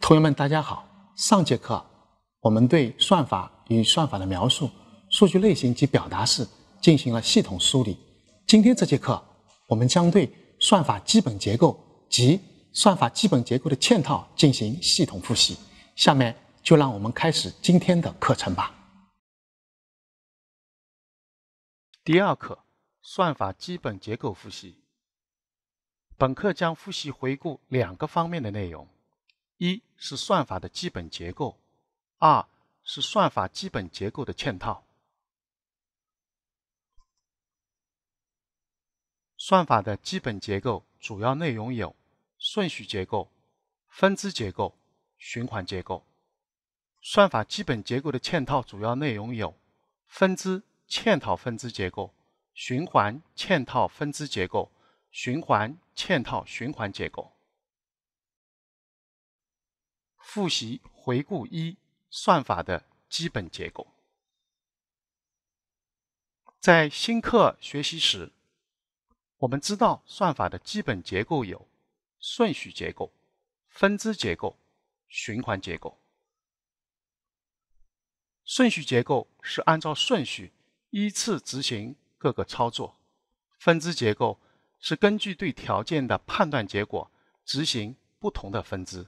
同学们，大家好。上节课我们对算法与算法的描述、数据类型及表达式进行了系统梳理。今天这节课，我们将对算法基本结构及算法基本结构的嵌套进行系统复习。下面就让我们开始今天的课程吧。第二课，算法基本结构复习。本课将复习回顾两个方面的内容。一是算法的基本结构，二是算法基本结构的嵌套。算法的基本结构主要内容有顺序结构、分支结构、循环结构。算法基本结构的嵌套主要内容有分支嵌套分支结构、循环嵌套分支结构、循环嵌套循环结构。复习回顾一算法的基本结构。在新课学习时，我们知道算法的基本结构有顺序结构、分支结构、循环结构。顺序结构是按照顺序依次执行各个操作；分支结构是根据对条件的判断结果执行不同的分支。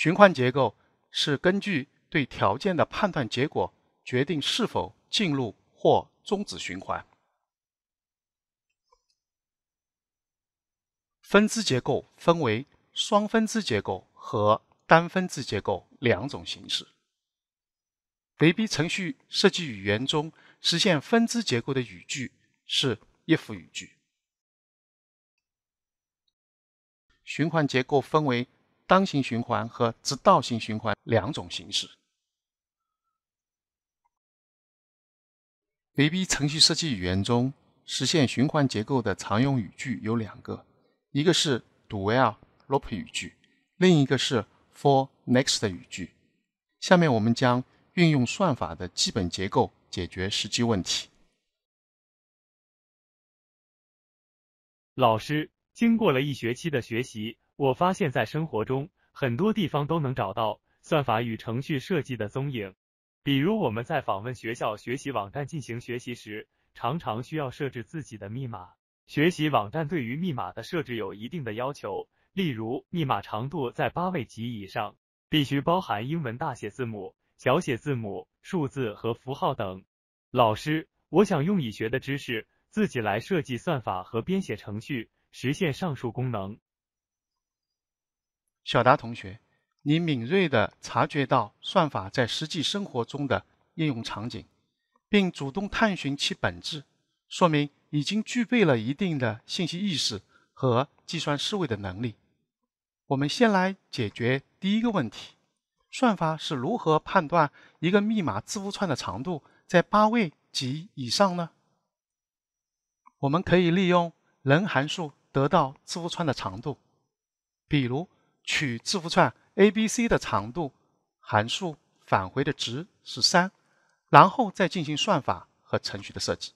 循环结构是根据对条件的判断结果，决定是否进入或终止循环。分支结构分为双分支结构和单分支结构两种形式。VB 程序设计语言中实现分支结构的语句是 If 语句。循环结构分为。当行循环和直到型循环两种形式。VB 程序设计语言中实现循环结构的常用语句有两个，一个是 Do While Loop 语句，另一个是 For Next 语句。下面我们将运用算法的基本结构解决实际问题。老师，经过了一学期的学习。我发现，在生活中很多地方都能找到算法与程序设计的踪影。比如，我们在访问学校学习网站进行学习时，常常需要设置自己的密码。学习网站对于密码的设置有一定的要求，例如密码长度在八位及以上，必须包含英文大写字母、小写字母、数字和符号等。老师，我想用已学的知识自己来设计算法和编写程序，实现上述功能。小达同学，你敏锐地察觉到算法在实际生活中的应用场景，并主动探寻其本质，说明已经具备了一定的信息意识和计算思维的能力。我们先来解决第一个问题：算法是如何判断一个密码字符串的长度在八位及以上呢？我们可以利用 l 函数得到字符串的长度，比如。取字符串 “abc” 的长度，函数返回的值是三，然后再进行算法和程序的设计。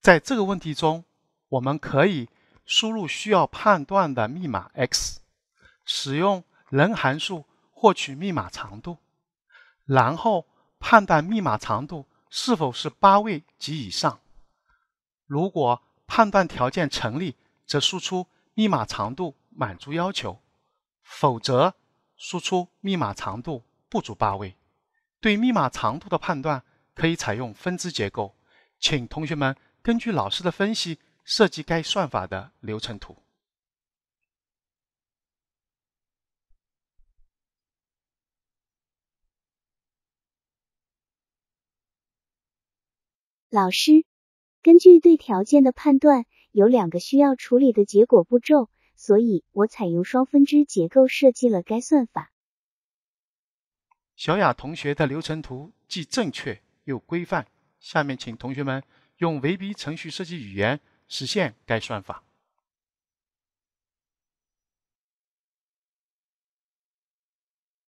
在这个问题中，我们可以输入需要判断的密码 x，使用 l 函数获取密码长度，然后判断密码长度是否是八位及以上。如果判断条件成立，则输出密码长度满足要求；否则，输出密码长度不足八位。对密码长度的判断可以采用分支结构，请同学们根据老师的分析设计该算法的流程图。老师。根据对条件的判断，有两个需要处理的结果步骤，所以我采用双分支结构设计了该算法。小雅同学的流程图既正确又规范，下面请同学们用 VB 程序设计语言实现该算法。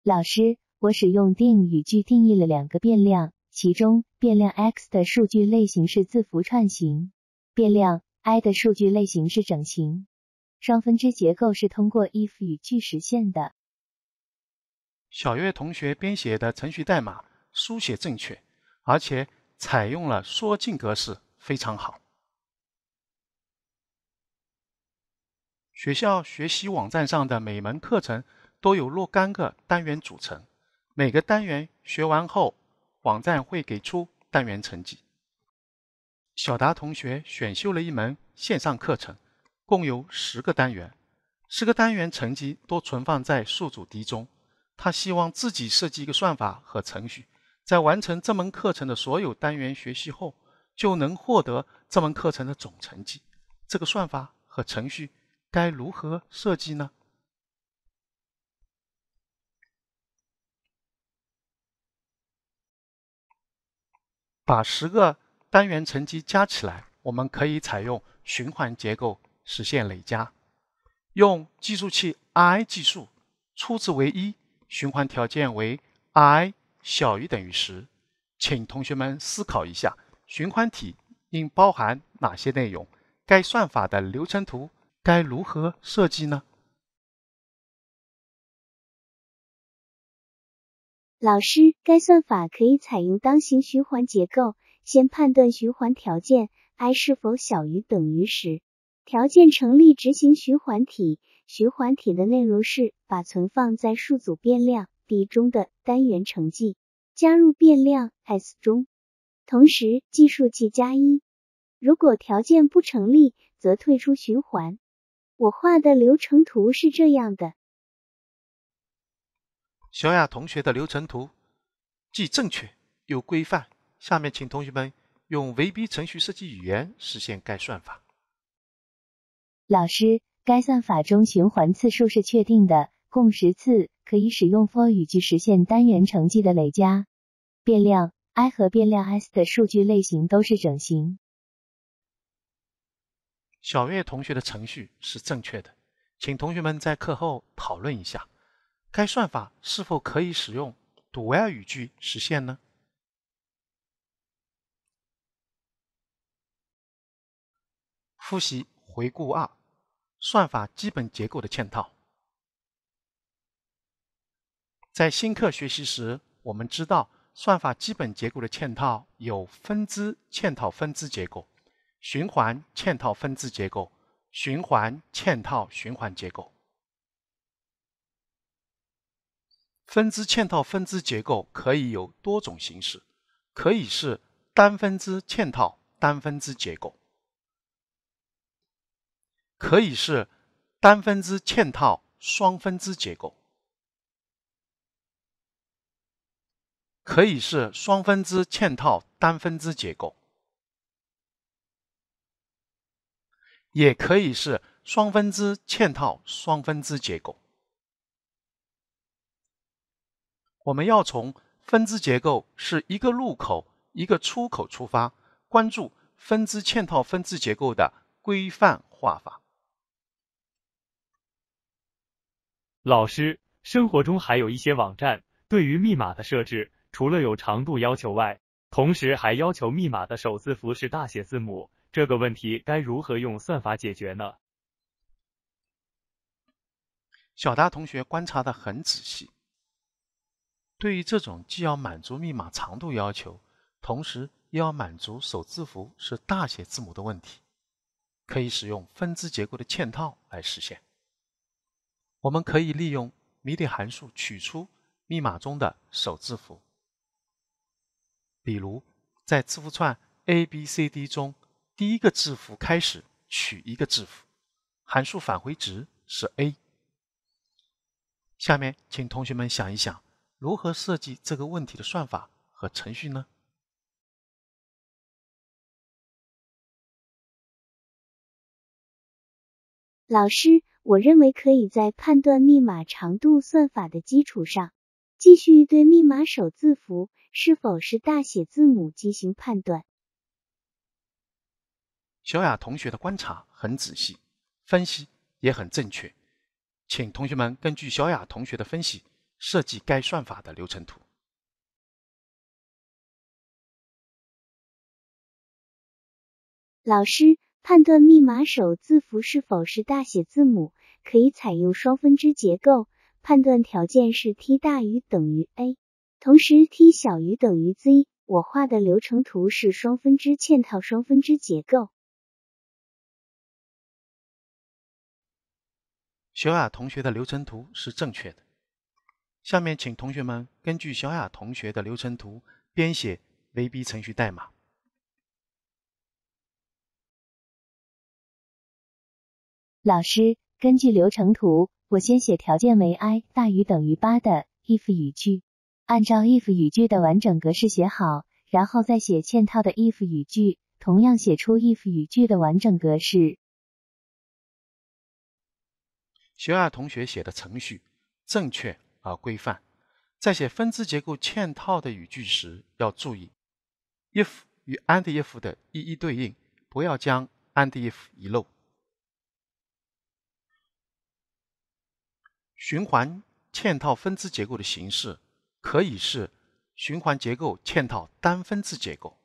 老师，我使用 d i 语句定义了两个变量。其中，变量 x 的数据类型是字符串型，变量 i 的数据类型是整型。双分支结构是通过 if 语句实现的。小月同学编写的程序代码书写正确，而且采用了缩进格式，非常好。学校学习网站上的每门课程都有若干个单元组成，每个单元学完后。网站会给出单元成绩。小达同学选修了一门线上课程，共有十个单元，十个单元成绩都存放在数组 D 中。他希望自己设计一个算法和程序，在完成这门课程的所有单元学习后，就能获得这门课程的总成绩。这个算法和程序该如何设计呢？把十个单元乘积加起来，我们可以采用循环结构实现累加。用计数器 i 计数，初值为一，循环条件为 i 小于等于十。请同学们思考一下，循环体应包含哪些内容？该算法的流程图该如何设计呢？老师，该算法可以采用当型循环结构，先判断循环条件 i 是否小于等于十，条件成立执行循环体，循环体的内容是把存放在数组变量 d 中的单元成绩加入变量 s 中，同时计数器加一。如果条件不成立，则退出循环。我画的流程图是这样的。小雅同学的流程图既正确又规范。下面请同学们用 VB 程序设计语言实现该算法。老师，该算法中循环次数是确定的，共十次，可以使用 For 语句实现单元成绩的累加。变量 i 和变量 s 的数据类型都是整形。小月同学的程序是正确的，请同学们在课后讨论一下。该算法是否可以使用 duel 语句实现呢？复习回顾二，算法基本结构的嵌套。在新课学习时，我们知道算法基本结构的嵌套有分支嵌套分支结构、循环嵌套分支结构、循环嵌套循环结构。分支嵌套分支结构可以有多种形式，可以是单分支嵌套单分支结构，可以是单分支嵌套双分支结构，可以是双分支嵌套单分支结构，也可以是双分支嵌套双分支结构。我们要从分支结构是一个入口、一个出口出发，关注分支嵌套分支结构的规范化法。老师，生活中还有一些网站对于密码的设置，除了有长度要求外，同时还要求密码的首字符是大写字母。这个问题该如何用算法解决呢？小达同学观察的很仔细。对于这种既要满足密码长度要求，同时又要满足首字符是大写字母的问题，可以使用分支结构的嵌套来实现。我们可以利用谜底 i 函数取出密码中的首字符，比如在字符串 a b c d 中，第一个字符开始取一个字符，函数返回值是 a。下面，请同学们想一想。如何设计这个问题的算法和程序呢？老师，我认为可以在判断密码长度算法的基础上，继续对密码首字符是否是大写字母进行判断。小雅同学的观察很仔细，分析也很正确，请同学们根据小雅同学的分析。设计该算法的流程图。老师，判断密码首字符是否是大写字母，可以采用双分支结构。判断条件是 t 大于等于 A，同时 t 小于等于 Z。我画的流程图是双分支嵌套双分支结构。小雅同学的流程图是正确的。下面请同学们根据小雅同学的流程图编写 VB 程序代码。老师，根据流程图，我先写条件为 i 大于等于8的 if 语句，按照 if 语句的完整格式写好，然后再写嵌套的 if 语句，同样写出 if 语句的完整格式。小雅同学写的程序正确。啊，规范在写分支结构嵌套的语句时，要注意 if 与 and if 的一一对应，不要将 and if 遗漏。循环嵌套分支结构的形式，可以是循环结构嵌套单分支结构，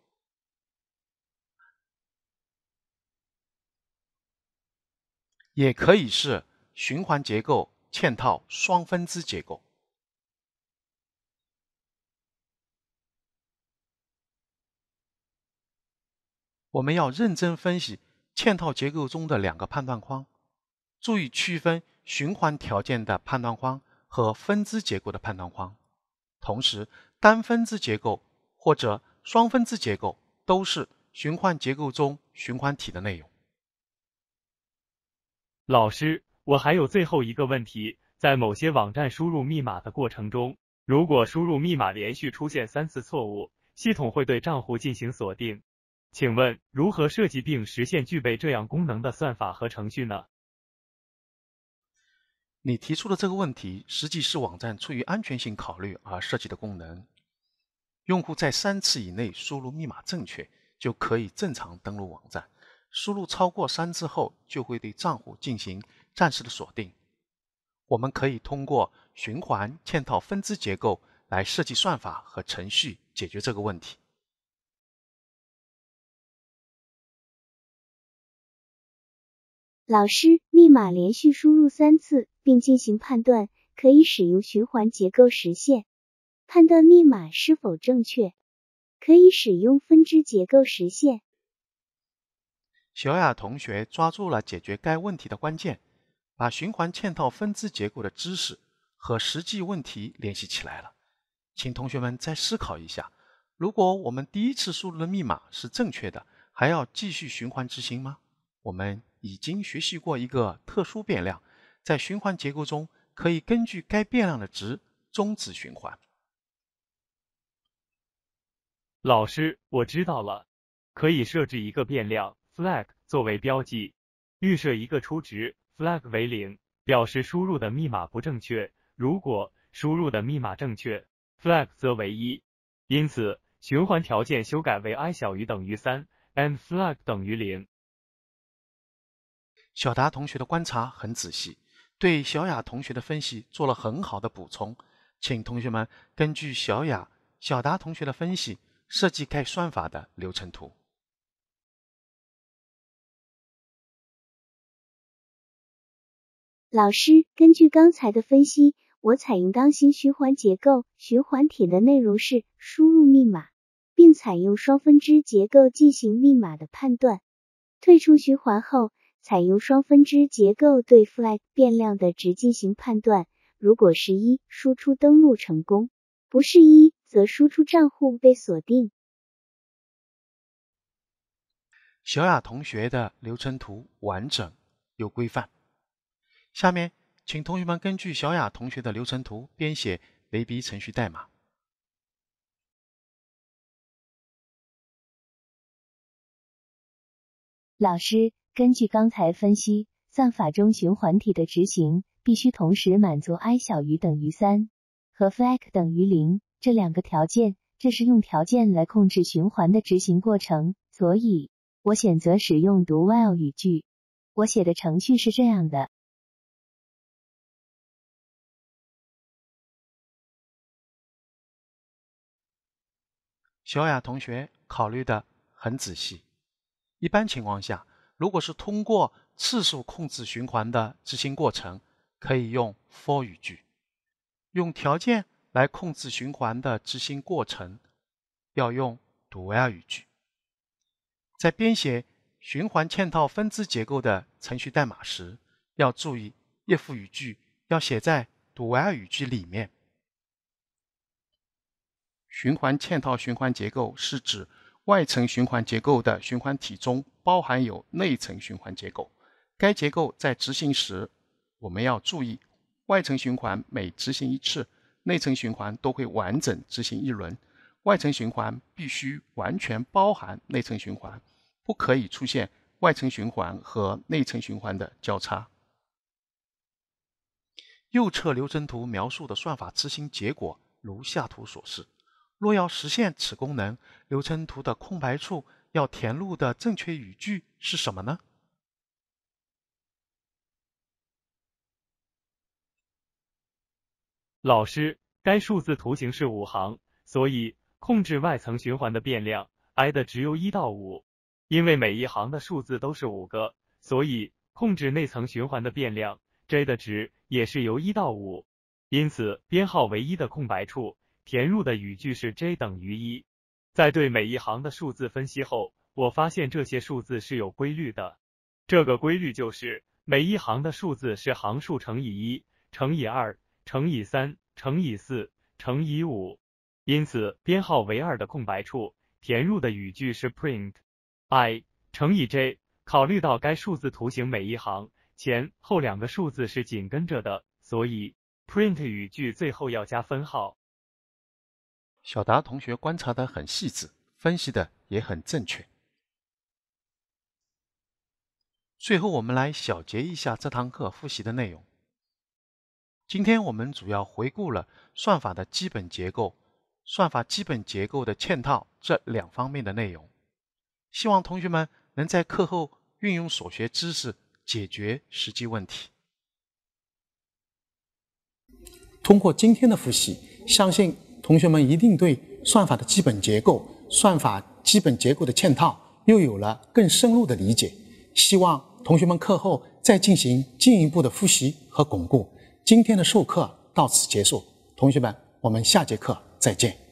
也可以是循环结构嵌套双分支结构。我们要认真分析嵌套结构中的两个判断框，注意区分循环条件的判断框和分支结构的判断框。同时，单分支结构或者双分支结构都是循环结构中循环体的内容。老师，我还有最后一个问题，在某些网站输入密码的过程中，如果输入密码连续出现三次错误，系统会对账户进行锁定。请问如何设计并实现具备这样功能的算法和程序呢？你提出的这个问题，实际是网站出于安全性考虑而设计的功能。用户在三次以内输入密码正确，就可以正常登录网站；输入超过三次后，就会对账户进行暂时的锁定。我们可以通过循环嵌套分支结构来设计算法和程序，解决这个问题。老师，密码连续输入三次并进行判断，可以使用循环结构实现；判断密码是否正确，可以使用分支结构实现。小雅同学抓住了解决该问题的关键，把循环嵌套分支结构的知识和实际问题联系起来了。请同学们再思考一下：如果我们第一次输入的密码是正确的，还要继续循环执行吗？我们。已经学习过一个特殊变量，在循环结构中可以根据该变量的值终止循环。老师，我知道了，可以设置一个变量 flag 作为标记，预设一个初值 flag 为零，表示输入的密码不正确。如果输入的密码正确，flag 则为一。因此，循环条件修改为 i 小于等于三，and flag 等于零。小达同学的观察很仔细，对小雅同学的分析做了很好的补充。请同学们根据小雅、小达同学的分析，设计该算法的流程图。老师，根据刚才的分析，我采用刚性循环结构，循环体的内容是输入密码，并采用双分支结构进行密码的判断。退出循环后。采用双分支结构对 flag 变量的值进行判断，如果是一，输出登录成功；不是一，则输出账户被锁定。小雅同学的流程图完整，又规范。下面，请同学们根据小雅同学的流程图编写 a b 程序代码。老师。根据刚才分析，算法中循环体的执行必须同时满足 i 小于等于三和 flag 等于零这两个条件。这是用条件来控制循环的执行过程，所以，我选择使用读 while 语句。我写的程序是这样的。小雅同学考虑的很仔细，一般情况下。如果是通过次数控制循环的执行过程，可以用 for 语句；用条件来控制循环的执行过程，要用 do while 语句。在编写循环嵌套分支结构的程序代码时，要注意 if 语句要写在 do while 语句里面。循环嵌套循环结构是指。外层循环结构的循环体中包含有内层循环结构。该结构在执行时，我们要注意：外层循环每执行一次，内层循环都会完整执行一轮。外层循环必须完全包含内层循环，不可以出现外层循环和内层循环的交叉。右侧流程图描述的算法执行结果如下图所示。若要实现此功能，流程图的空白处要填入的正确语句是什么呢？老师，该数字图形是五行，所以控制外层循环的变量 i 的值由一到五。因为每一行的数字都是五个，所以控制内层循环的变量 j 的值也是由一到五。因此，编号唯一的空白处。填入的语句是 j 等于一。在对每一行的数字分析后，我发现这些数字是有规律的。这个规律就是每一行的数字是行数乘以一乘以二乘以三乘以四乘以五。因此，编号为二的空白处填入的语句是 print i 乘以 j。考虑到该数字图形每一行前后两个数字是紧跟着的，所以 print 语句最后要加分号。小达同学观察的很细致，分析的也很正确。最后，我们来小结一下这堂课复习的内容。今天我们主要回顾了算法的基本结构、算法基本结构的嵌套这两方面的内容。希望同学们能在课后运用所学知识解决实际问题。通过今天的复习，相信。同学们一定对算法的基本结构、算法基本结构的嵌套又有了更深入的理解。希望同学们课后再进行进一步的复习和巩固。今天的授课到此结束，同学们，我们下节课再见。